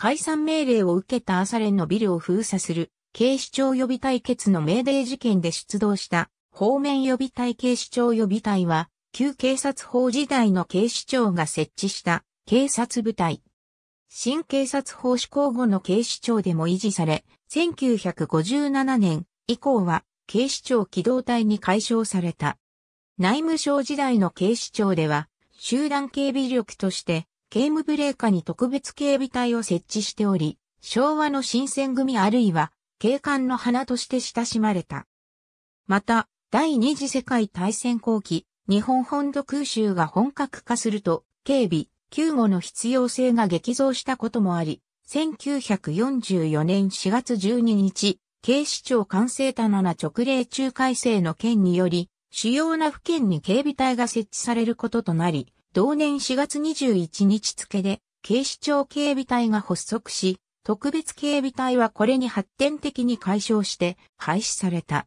解散命令を受けた朝練のビルを封鎖する警視庁予備隊決の命令事件で出動した方面予備隊警視庁予備隊は旧警察法時代の警視庁が設置した警察部隊。新警察法施行後の警視庁でも維持され、1957年以降は警視庁機動隊に解消された。内務省時代の警視庁では、集団警備力として警務部令下に特別警備隊を設置しており、昭和の新選組あるいは警官の花として親しまれた。また、第二次世界大戦後期、日本本土空襲が本格化すると、警備、救護の必要性が激増したこともあり、1944年4月12日、警視庁管制棚な直令中改正の件により、主要な府県に警備隊が設置されることとなり、同年4月21日付で警視庁警備隊が発足し、特別警備隊はこれに発展的に解消して廃止された。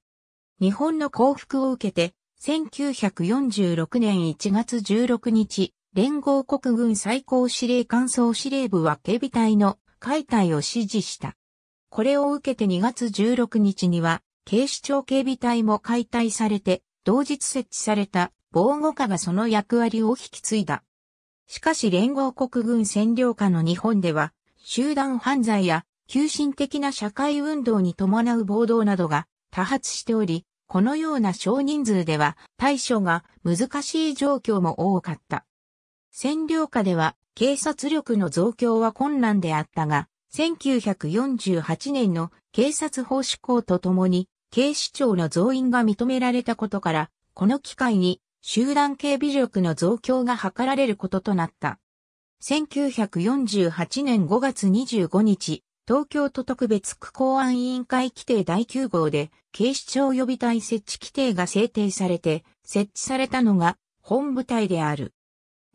日本の降伏を受けて、1946年1月16日、連合国軍最高司令官総司令部は警備隊の解体を指示した。これを受けて2月16日には、警視庁警備隊も解体されて、同日設置された防護下がその役割を引き継いだ。しかし連合国軍占領下の日本では、集団犯罪や急進的な社会運動に伴う暴動などが多発しており、このような少人数では対処が難しい状況も多かった。占領下では警察力の増強は困難であったが、1948年の警察法施行とともに、警視庁の増員が認められたことから、この機会に集団警備力の増強が図られることとなった。1948年5月25日、東京都特別区公安委員会規定第9号で、警視庁予備隊設置規定が制定されて、設置されたのが本部隊である。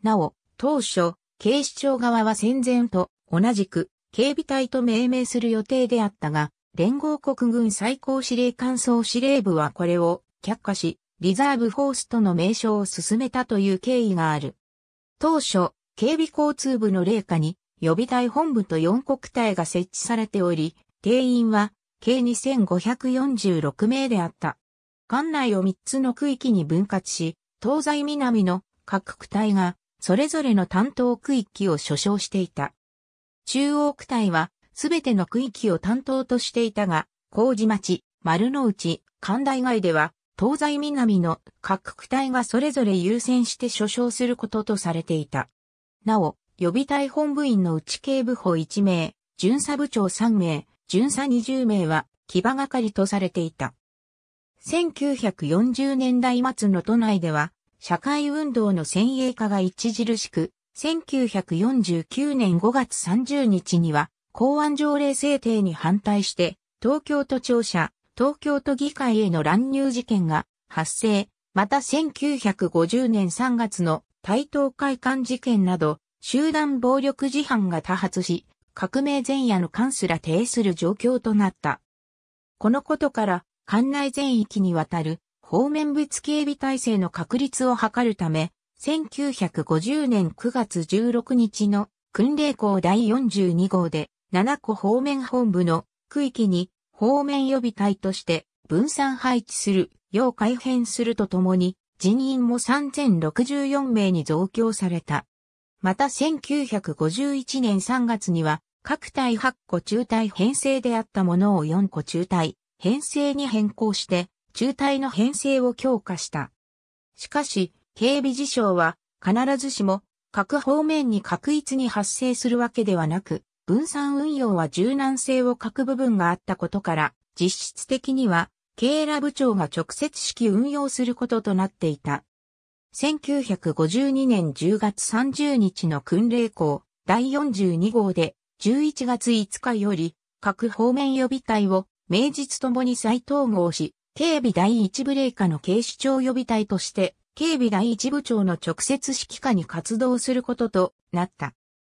なお、当初、警視庁側は戦前と同じく警備隊と命名する予定であったが、連合国軍最高司令官総司令部はこれを却下し、リザーブフォースとの名称を進めたという経緯がある。当初、警備交通部の霊下に予備隊本部と4国隊が設置されており、定員は計2546名であった。管内を3つの区域に分割し、東西南の各区隊がそれぞれの担当区域を所掌していた。中央区隊はすべての区域を担当としていたが、麹町、丸の内、艦内外では東西南の各区隊がそれぞれ優先して所掌することとされていた。なお、予備隊本部員の内警部補1名、巡査部長3名、巡査20名は騎馬係とされていた。1940年代末の都内では、社会運動の先鋭化が著しく、1949年5月30日には、公安条例制定に反対して、東京都庁舎、東京都議会への乱入事件が発生、また1950年3月の台東会館事件など、集団暴力事犯が多発し、革命前夜の関すら呈する状況となった。このことから、館内全域にわたる方面物警備体制の確立を図るため、1950年9月16日の訓令校第42号で7個方面本部の区域に方面予備隊として分散配置する、要改編するとともに、人員も3064名に増強された。また1951年3月には、各隊8個中隊編成であったものを4個中隊、編成に変更して、中隊の編成を強化した。しかし、警備事象は、必ずしも、各方面に確一に発生するわけではなく、分散運用は柔軟性を欠く部分があったことから、実質的には、経営ら部長が直接式運用することとなっていた。1952年10月30日の訓令校第42号で11月5日より各方面予備隊を名実ともに再統合し、警備第1部令下の警視庁予備隊として警備第1部長の直接指揮下に活動することとなった。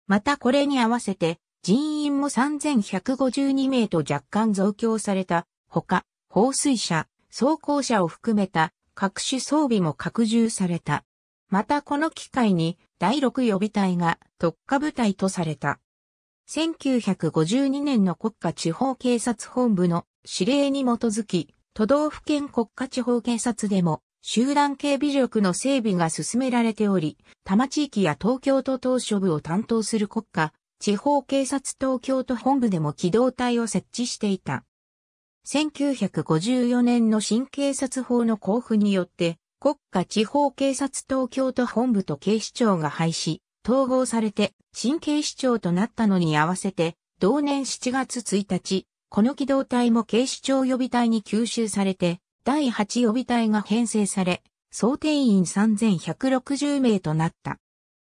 またこれに合わせて人員も3152名と若干増強されたほか、放水車、装甲車を含めた各種装備も拡充された。またこの機会に第6予備隊が特化部隊とされた。1952年の国家地方警察本部の指令に基づき、都道府県国家地方警察でも集団警備力の整備が進められており、多摩地域や東京都当初部を担当する国家地方警察東京都本部でも機動隊を設置していた。1954年の新警察法の交付によって、国家地方警察東京都本部と警視庁が廃止、統合されて新警視庁となったのに合わせて、同年7月1日、この機動隊も警視庁予備隊に吸収されて、第8予備隊が編成され、総定員3160名となった。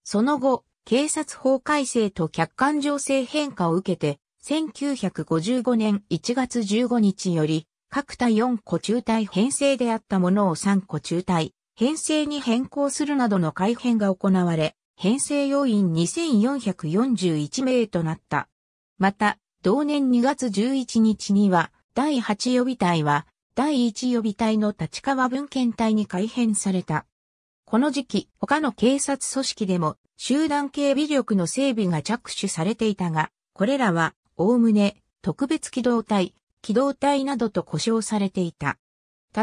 その後、警察法改正と客観情勢変化を受けて、1955年1月15日より、各隊4個中隊編成であったものを3個中隊、編成に変更するなどの改編が行われ、編成要員2441名となった。また、同年2月11日には、第8予備隊は、第1予備隊の立川文献隊に改編された。この時期、他の警察組織でも集団警備力の整備が着手されていたが、これらは、おおむね、特別機動隊、機動隊などと呼称されていた。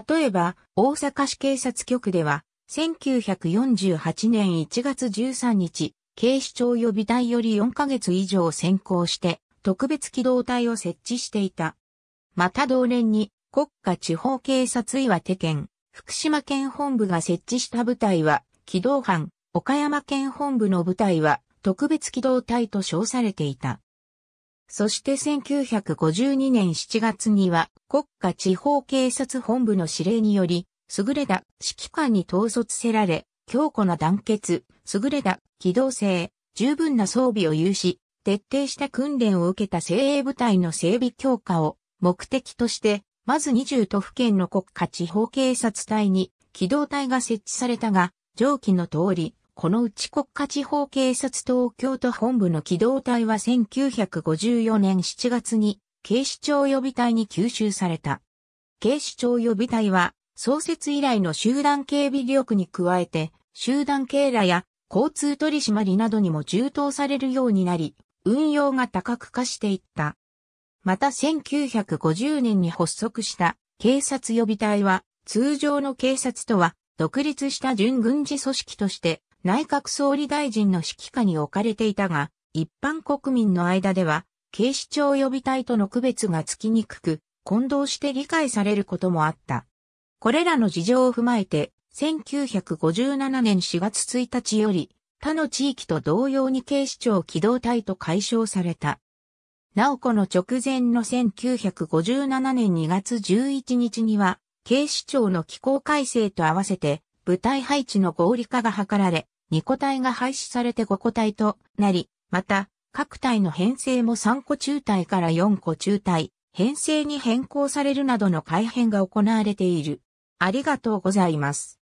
例えば、大阪市警察局では、1948年1月13日、警視庁予備隊より4ヶ月以上先行して、特別機動隊を設置していた。また同年に、国家地方警察岩手県、福島県本部が設置した部隊は、機動班、岡山県本部の部隊は、特別機動隊と称されていた。そして1952年7月には国家地方警察本部の指令により、優れた指揮官に統率せられ、強固な団結、優れた機動性、十分な装備を有し、徹底した訓練を受けた精鋭部隊の整備強化を目的としてまず20都府県の国家地方警察隊に機動隊が設置されたが、上記の通り、このうち国家地方警察東京都本部の機動隊は1954年7月に警視庁予備隊に吸収された。警視庁予備隊は創設以来の集団警備力に加えて集団警らや交通取締りなどにも充当されるようになり、運用が多角化していった。また1950年に発足した警察予備隊は通常の警察とは独立した準軍事組織として内閣総理大臣の指揮下に置かれていたが一般国民の間では警視庁予備隊との区別がつきにくく混同して理解されることもあった。これらの事情を踏まえて1957年4月1日より他の地域と同様に警視庁機動隊と解消された。なお子の直前の1957年2月11日には、警視庁の機構改正と合わせて、部隊配置の合理化が図られ、2個体が廃止されて5個体となり、また、各体の編成も3個中隊から4個中隊、編成に変更されるなどの改変が行われている。ありがとうございます。